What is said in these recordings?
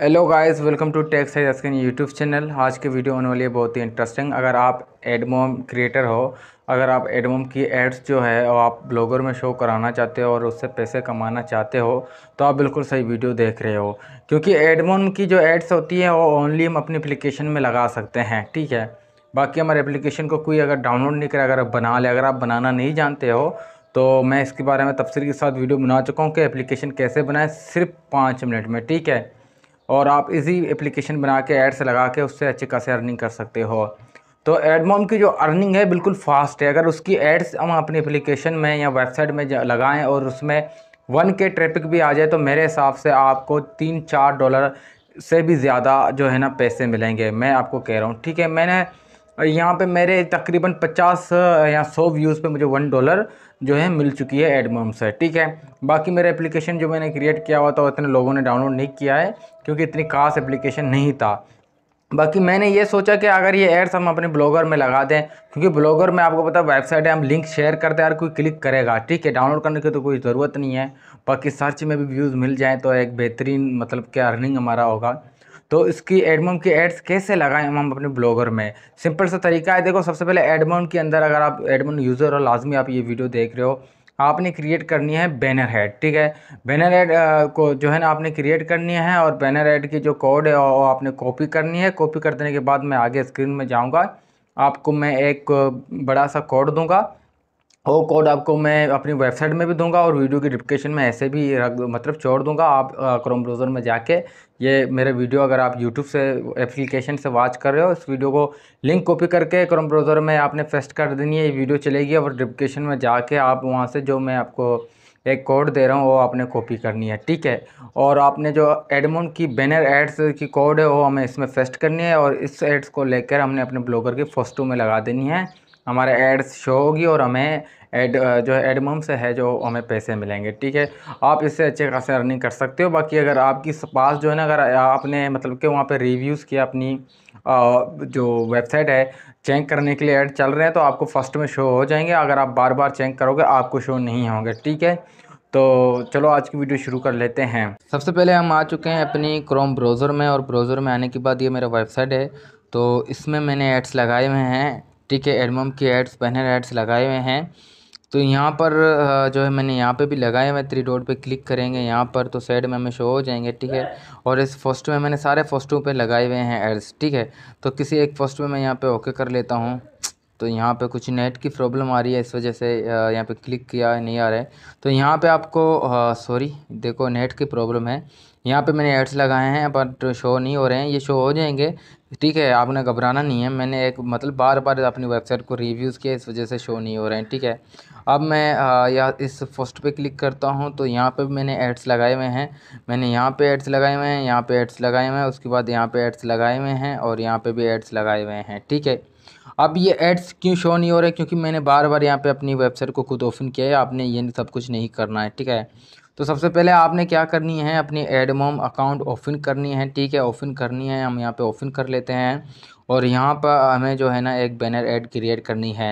hello guys welcome to Techs Skin YouTube channel आज की video होने वाली है बहुत ही इंटरेस्टिंग अगर आप एडमोम क्रिएटर हो अगर आप एडमोम की एड्स जो है और आप ब्लॉगर में शो कराना चाहते हो और उससे पैसे कमाना चाहते हो तो आप बिल्कुल सही वीडियो देख रहे हो क्योंकि एडमोम की जो एड्स होती हैं वो ओनली हम अपनी एप्लीकेशन में लगा सकते हैं ठीक है बाकी हमारे एप्लीकेशन को कोई अगर डाउनलोड नहीं करे अगर आप बना लें अगर आप बनाना नहीं जानते हो तो मैं इसके बारे में तफसर के साथ वीडियो बना चुका हूँ कि एप्लीकेशन कैसे बनाएँ सिर्फ पाँच मिनट में ठीक है और आप इजी एप्लीकेशन बना के एड्स लगा के उससे अच्छे खासे अर्निंग कर सकते हो तो एडमोम की जो अर्निंग है बिल्कुल फास्ट है अगर उसकी एड्स हम अपनी एप्लीकेशन में या वेबसाइट में लगाएं और उसमें वन के ट्रैफिक भी आ जाए तो मेरे हिसाब से आपको तीन चार डॉलर से भी ज़्यादा जो है ना पैसे मिलेंगे मैं आपको कह रहा हूँ ठीक है मैंने और यहाँ पे मेरे तकरीबन 50 या 100 व्यूज़ पे मुझे वन डॉलर जो है मिल चुकी है एडमोम से ठीक है बाकी मेरा एप्लीकेशन जो मैंने क्रिएट किया हुआ था वो इतने लोगों ने डाउनलोड नहीं किया है क्योंकि इतनी खास एप्लीकेशन नहीं था बाकी मैंने ये सोचा कि अगर ये एड्स हम अपने ब्लॉगर में लगा दें क्योंकि ब्लॉगर में आपको पता वेबसाइट है हम लिंक शेयर करते हैं और कोई क्लिक करेगा ठीक है डाउनलोड करने की तो कोई ज़रूरत नहीं है बाकी सर्च में भी व्यूज़ मिल जाए तो एक बेहतरीन मतलब क्या अर्निंग हमारा होगा तो इसकी एडमोन की एड्स कैसे लगाएं हम अपने ब्लॉगर में सिंपल सा तरीका है देखो सबसे पहले एडमोन के अंदर अगर आप एडमोन यूज़र हो लाजमी आप ये वीडियो देख रहे हो आपने क्रिएट करनी है बैनर हेड ठीक है बैनर हेड को जो है ना आपने क्रिएट करनी है और बैनर हेड की जो कोड है वो आपने कॉपी करनी है कॉपी कर देने के बाद मैं आगे स्क्रीन में जाऊँगा आपको मैं एक बड़ा सा कोड दूँगा वो कोड आपको मैं अपनी वेबसाइट में भी दूंगा और वीडियो की डिस्क्रिप्शन में ऐसे भी मतलब छोड़ दूंगा आप क्रोम ब्राउज़र में जाके ये मेरे वीडियो अगर आप यूट्यूब से एप्लीकेशन से वॉच कर रहे हो इस वीडियो को लिंक कॉपी करके क्रोम ब्राउज़र में आपने फेस्ट कर देनी है ये वीडियो चलेगी और डिस्क्रिप्शन में जाके आप वहाँ से जो मैं आपको एक कोड दे रहा हूँ वो आपने कॉपी करनी है ठीक है और आपने जो एडमोन की बैनर एड्स की कोड है वो हमें इसमें फेस्ट करनी है और इस एड्स को लेकर हमने अपने ब्लॉगर की फोस्टो में लगा देनी है हमारे एड्स शो होगी और हमें एड जो है एडमम से है जो हमें पैसे मिलेंगे ठीक है आप इससे अच्छे खासे अर्निंग कर सकते हो बाकी अगर आपकी पास जो है ना अगर आपने मतलब कि वहाँ पर रिव्यूज़ किया अपनी जो वेबसाइट है चेक करने के लिए ऐड चल रहे हैं तो आपको फर्स्ट में शो हो जाएंगे अगर आप बार बार चेक करोगे आपको शो नहीं होंगे ठीक है तो चलो आज की वीडियो शुरू कर लेते हैं सबसे पहले हम आ चुके हैं अपनी क्रोम ब्राउज़र में और ब्राउज़र में आने के बाद ये मेरा वेबसाइट है तो इसमें मैंने एड्स लगाए हुए हैं ठीक है एडमम की एड्स बैनर एड्स लगाए हुए हैं तो यहाँ पर जो है मैंने यहाँ पे भी लगाए हुए थ्री डॉट पे क्लिक करेंगे यहाँ पर तो साइड में हमें शो हो जाएंगे ठीक है और इस फर्स्ट में मैंने सारे फर्स्टों पे लगाए हुए हैं एड्स ठीक है तो किसी एक फर्स्ट में मैं यहाँ पे ओके कर लेता हूँ तो यहाँ पे कुछ नेट की प्रॉब्लम आ रही है इस वजह से यहाँ पे क्लिक किया नहीं आ रहा है तो यहाँ पे आपको सॉरी देखो नेट की प्रॉब्लम है यहाँ पे मैंने एड्स लगाए हैं बट शो नहीं हो रहे हैं ये शो हो जाएंगे ठीक है आपने घबराना नहीं है मैंने एक मतलब बार बार अपनी वेबसाइट को रिव्यूज़ किया इस वजह से शो नहीं हो रहे हैं ठीक है अब मैं या इस फर्स्ट पे क्लिक करता हूँ तो यहाँ पे मैंने एड्स लगाए हुए हैं मैंने यहाँ पे एड्स लगाए हुए हैं यहाँ पे एड्स लगाए हुए हैं उसके बाद यहाँ पे एड्स लगाए हुए हैं और यहाँ पे भी एड्स लगाए हुए हैं ठीक है अब ये एड्स क्यों शो नहीं हो रहे क्योंकि मैंने बार बार यहाँ पर अपनी वेबसाइट को खुद ओपन किया है आपने ये सब कुछ नहीं करना है ठीक है तो सबसे पहले आपने क्या करनी है अपनी एडमोम अकाउंट ओपन करनी है ठीक है ओपन करनी है हम यहाँ पे ओपन कर लेते हैं और यहाँ पर हमें जो है ना एक बैनर ऐड क्रिएट करनी है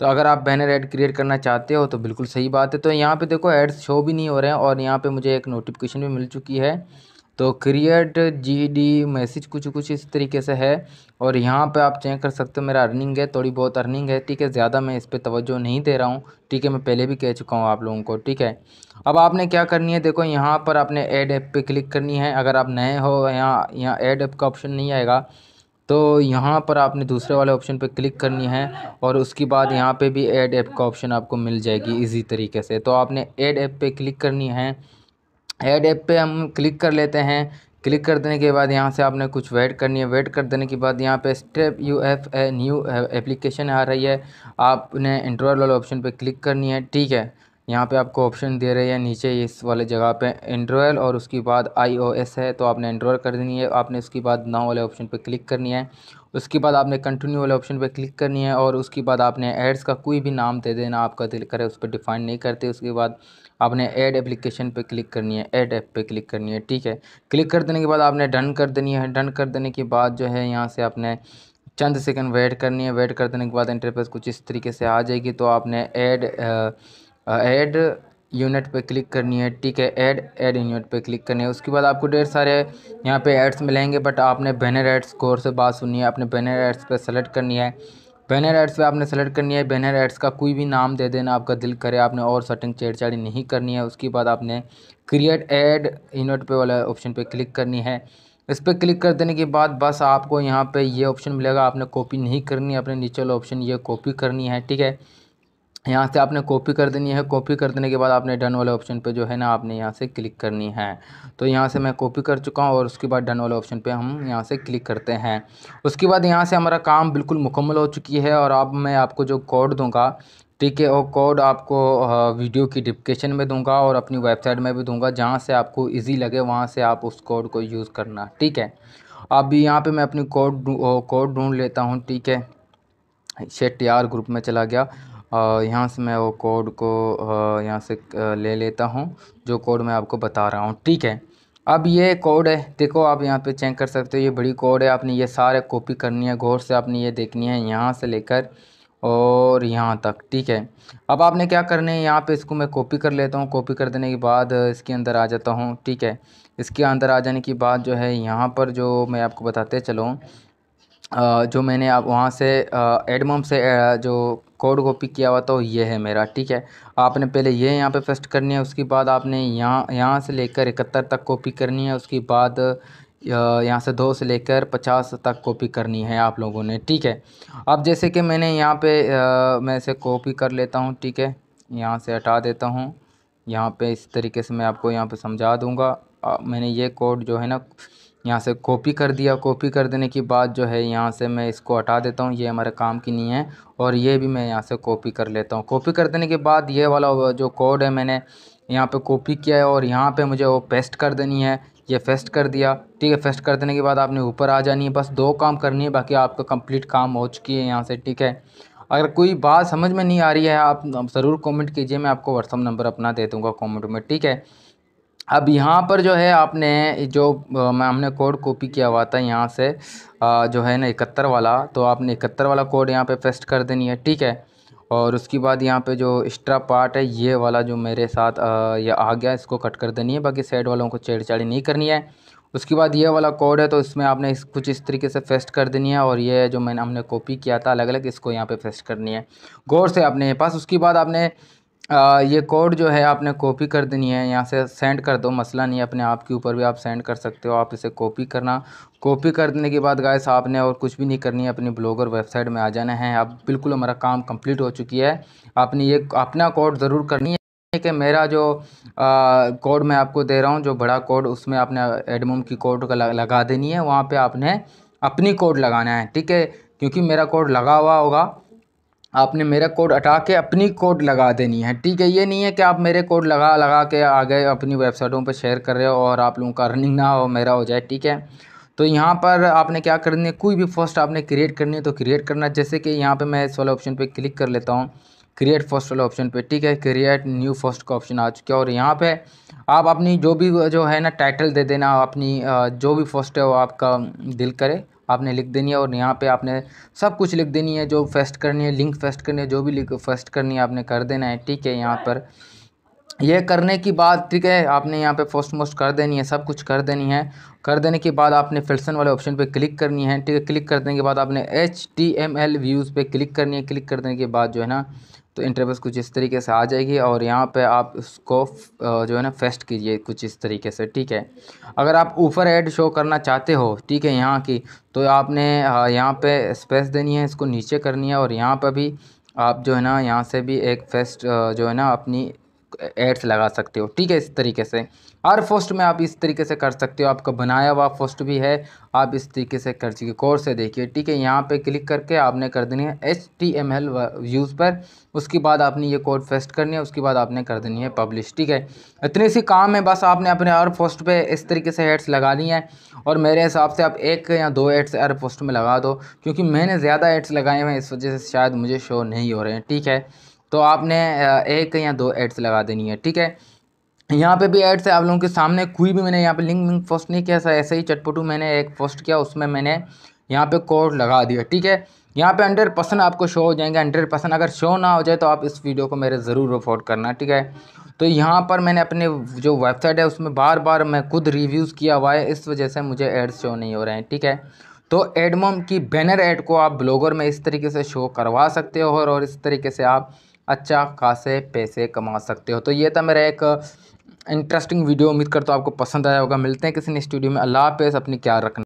तो अगर आप बैनर ऐड क्रिएट करना चाहते हो तो बिल्कुल सही बात है तो यहाँ पे देखो एड्स शो भी नहीं हो रहे हैं और यहाँ पे मुझे एक नोटिफिकेशन भी मिल चुकी है तो क्रिएट जी डी मैसेज कुछ कुछ इस तरीके से है और यहाँ पे आप चेक कर सकते हो मेरा अर्निंग है थोड़ी बहुत अर्निंग है ठीक है ज़्यादा मैं इस पर तवज्जो नहीं दे रहा हूँ ठीक है मैं पहले भी कह चुका हूँ आप लोगों को ठीक है अब आपने क्या करनी है देखो यहाँ पर आपने एड ऐप पे क्लिक करनी है अगर आप नए हो यहाँ यहाँ एड ऐप का ऑप्शन नहीं आएगा तो यहाँ पर आपने दूसरे वाले ऑप्शन पर क्लिक करनी है और उसके बाद यहाँ पर भी एड ऐप का ऑप्शन आपको मिल जाएगी इजी तरीके से तो आपने ऐड ऐप पर क्लिक करनी है ऐड ऐप पे हम क्लिक कर लेते हैं क्लिक कर देने के बाद यहाँ से आपने कुछ वेट करनी है वेट कर देने के बाद यहाँ पे step U F A new application आ रही है आपने इंटरवल वाले ऑप्शन पे क्लिक करनी है ठीक है यहाँ पे आपको ऑप्शन दे रहे हैं नीचे इस वाले जगह पे एंड्रॉयल और उसके बाद आईओएस है तो आपने एंड्रॉयल कर देनी है आपने उसके बाद नाव वाले ऑप्शन पे क्लिक करनी है उसके बाद आपने कंटिन्यू वाले ऑप्शन पे क्लिक करनी है और उसके बाद आपने एड्स का कोई भी नाम दे देना आपका दिल करे उस पर डिफाइन नहीं करते उसके बाद आपने एड एप्लीकेशन पे क्लिक करनी है ऐड ऐप पे क्लिक करनी है ठीक है क्लिक कर देने के बाद आपने डन कर देनी है डन कर देने के बाद जो है यहाँ से आपने चंद सेकंड वेट करनी है वेट कर देने के बाद इंटरफेस कुछ इस तरीके से आ जाएगी तो आपने ऐड ऐड यूनिट पे क्लिक करनी है ठीक है ऐड ऐड यूनिट पे क्लिक करनी है उसके बाद आपको ढेर सारे यहाँ पे एड्स मिलेंगे बट आपने बैनर एड्स कोर से बात सुनी है आपने बैनर एड्स पे सेलेक्ट करनी है बैनर एड्स पे आपने सेलेक्ट करनी है बैनर एड्स का कोई भी नाम दे देना आपका दिल करे आपने और सटिंग छेड़छाड़ी नहीं करनी है उसके बाद आपने क्रिएट एड यूनिट पे वाला ऑप्शन पर क्लिक करनी है इस पर क्लिक कर देने के बाद बस आपको यहाँ पर ये ऑप्शन मिलेगा आपने कॉपी नहीं करनी है अपने नीचे वाला ऑप्शन ये कॉपी करनी है ठीक है यहाँ से आपने कॉपी कर देनी है कॉपी कर देने के बाद आपने डन वाले ऑप्शन पे जो है ना आपने यहाँ से क्लिक करनी है तो यहाँ से मैं कॉपी कर चुका हूँ और उसके बाद डन वाले ऑप्शन पे हम यहाँ से क्लिक करते हैं उसके बाद यहाँ से हमारा काम बिल्कुल मुकम्मल हो चुकी है और अब मैं आपको जो कोड दूँगा ठीक है और कोड आपको वीडियो की डिस्क्रिप्शन में दूँगा और अपनी वेबसाइट में भी दूंगा जहाँ से आपको ईजी लगे वहाँ से आप उस कोड को यूज़ करना ठीक है अभी यहाँ पर मैं अपनी कोड कोड ढूँढ लेता हूँ ठीक है शेट यार ग्रुप में चला गया यहाँ से मैं वो कोड को यहाँ से ले लेता हूँ जो कोड मैं आपको बता रहा हूँ ठीक है अब ये कोड है देखो आप यहाँ पे चेक कर सकते हो ये बड़ी कोड है आपने ये सारे कॉपी करनी है गौर से आपने ये देखनी है यहाँ से लेकर और यहाँ तक ठीक है अब आपने क्या करना है यहाँ पे इसको मैं कॉपी कर लेता हूँ कॉपी कर देने के बाद इसके अंदर आ जाता हूँ ठीक है इसके अंदर आ जाने के बाद जो है यहाँ पर जो मैं आपको बताते चलूँ जो मैंने आप वहाँ से एडमम से जो कोड कॉपी किया हुआ तो ये है मेरा ठीक है आपने पहले ये यहाँ पे फेस्ट करनी है उसके बाद आपने यहाँ यहाँ से लेकर इकहत्तर तक कॉपी करनी है उसके बाद यहाँ से दो से लेकर पचास तक कॉपी करनी है आप लोगों ने ठीक है अब जैसे कि मैंने यहाँ पे आ, मैं इसे कॉपी कर लेता हूँ ठीक है यहाँ से हटा देता हूँ यहाँ पे इस तरीके से मैं आपको यहाँ पे समझा दूँगा मैंने ये कोड जो है ना यहाँ से कॉपी कर दिया कॉपी कर देने के बाद जो है यहाँ से मैं इसको हटा देता हूँ ये हमारे काम की नहीं है और ये भी मैं यहाँ से कॉपी कर लेता हूँ कॉपी कर देने के बाद ये वाला जो कोड है मैंने यहाँ पे कॉपी किया है और यहाँ पे मुझे वो पेस्ट कर देनी है ये फेस्ट कर दिया ठीक है फेस्ट कर देने के बाद आपने ऊपर आ जानी है बस दो काम करनी है बाकी आपका कंप्लीट काम हो चुकी है यहाँ से ठीक है अगर कोई बात समझ में नहीं आ रही है आप ज़रूर कॉमेंट कीजिए मैं आपको व्हाट्सअप नंबर अपना दे दूँगा कॉमेंट में ठीक है अब यहाँ पर जो है आपने जो मैं हमने कोड कॉपी किया हुआ था यहाँ से जो है ना इकहत्तर वाला तो आपने इकहत्तर वाला कोड यहाँ पे पेस्ट कर देनी है ठीक है और उसके बाद यहाँ पे जो एक्स्ट्रा पार्ट है ये वाला जो मेरे साथ ये आ गया इसको कट कर देनी है बाकी साइड वालों को छेड़छाड़ी नहीं करनी है उसके बाद ये वाला कोड है तो इसमें आपने इस कुछ इस तरीके से फेस्ट कर देनी है और ये जो मैंने हमने कॉपी किया था अलग अलग इसको यहाँ पे फेस्ट करनी है गौर से आपने पास उसके बाद आपने आ, ये कोड जो है आपने कॉपी कर देनी है यहाँ से सेंड कर दो मसला नहीं है अपने आप के ऊपर भी आप सेंड कर सकते हो आप इसे कॉपी करना कॉपी कर देने के बाद साहब आपने और कुछ भी नहीं करनी है अपनी ब्लॉगर वेबसाइट में आ जाना है अब बिल्कुल हमारा काम कंप्लीट हो चुकी है आपने ये अपना कोड ज़रूर करनी है कि मेरा जो कोड मैं आपको दे रहा हूँ जो बड़ा कोड उसमें आपने एडमोम की कोड का लगा देनी है वहाँ पर आपने अपनी कोड लगाना है ठीक है क्योंकि मेरा कोड लगा हुआ होगा आपने मेरा कोड हटा के अपनी कोड लगा देनी है ठीक है ये नहीं है कि आप मेरे कोड लगा लगा के आ गए अपनी वेबसाइटों पर शेयर कर रहे हो और आप लोगों का रनिंग ना हो मेरा हो जाए ठीक है तो यहाँ पर आपने क्या करनी है कोई भी फर्स्ट आपने क्रिएट करनी है तो क्रिएट करना जैसे कि यहाँ पर मैं इस वाले ऑप्शन पर क्लिक कर लेता हूँ क्रिएट फर्स्ट वाले ऑप्शन पे ठीक है क्रिएट न्यू फर्स्ट का ऑप्शन आ चुका है और यहाँ पे आप अपनी जो भी जो है ना टाइटल दे देना अपनी जो भी फर्स्ट है वो आपका दिल करे आपने लिख देनी है और यहाँ पे आपने सब कुछ लिख देनी है जो फेस्ट करनी है लिंक फेस्ट करनी है जो भी फेस्ट करनी है आपने कर देना है ठीक है यहाँ पर यह करने की बाद ठीक है आपने यहाँ पे फोस्ट मोस्ट कर देनी है सब कुछ कर देनी है कर देने के बाद आपने फिल्सन वाले ऑप्शन पे क्लिक करनी है ठीक है क्लिक कर देने के बाद आपने H T M L views पर क्लिक करनी है क्लिक कर देने के बाद जो है ना तो इंटरफेस कुछ इस तरीके से आ जाएगी और यहाँ पे आप इसको जो है ना फेस्ट कीजिए कुछ इस तरीके से ठीक है अगर आप ऊपर ऐड शो करना चाहते हो ठीक है यहाँ की तो आपने यहाँ पे स्पेस देनी है इसको नीचे करनी है और यहाँ पर भी आप जो है ना यहाँ से भी एक फेस्ट जो है ना अपनी एड्स लगा सकते हो ठीक है इस तरीके से हर पोस्ट में आप इस तरीके से कर सकते हो आपका बनाया हुआ पोस्ट भी है आप इस तरीके से कर सकिए कोर्स से देखिए ठीक है यहाँ पे क्लिक करके आपने कर देनी है H T M L views पर उसके बाद आपने ये कोड फेस्ट करनी है उसके बाद आपने कर देनी है पब्लिश ठीक है इतनी सी काम है बस आपने अपने हर पोस्ट पर इस तरीके से एड्स लगानी है और मेरे हिसाब से आप एक या दो एड्स हर पोस्ट में लगा दो क्योंकि मैंने ज़्यादा एड्स लगाए हुए हैं इस वजह से शायद मुझे शो नहीं हो रहे हैं ठीक है तो आपने एक या दो एड्स लगा देनी है ठीक है यहाँ पे भी एड्स है आप लोगों के सामने कोई भी मैंने यहाँ पे लिंक विंक पोस्ट नहीं किया ऐसे ही चटपटू मैंने एक पोस्ट किया उसमें मैंने यहाँ पे कोड लगा दिया ठीक है यहाँ पे हंड्रेड परसेंट आपको शो हो जाएंगे हंड्रेड परसेंट अगर शो ना हो जाए तो आप इस वीडियो को मेरे ज़रूर अफोर्ड करना ठीक है तो यहाँ पर मैंने अपने जो वेबसाइट है उसमें बार बार मैं खुद रिव्यूज़ किया हुआ है इस वजह से मुझे एड्स शो नहीं हो रहे हैं ठीक है तो एडमोम की बैनर एड को आप ब्लॉगर में इस तरीके से शो करवा सकते हो और इस तरीके से आप अच्छा खासे पैसे कमा सकते हो तो ये था मेरा एक इंटरेस्टिंग वीडियो उम्मीद करता हूँ आपको पसंद आया होगा मिलते हैं किसी ने स्टूडियो में अल्लाह हाफ़ अपनी क्या रखना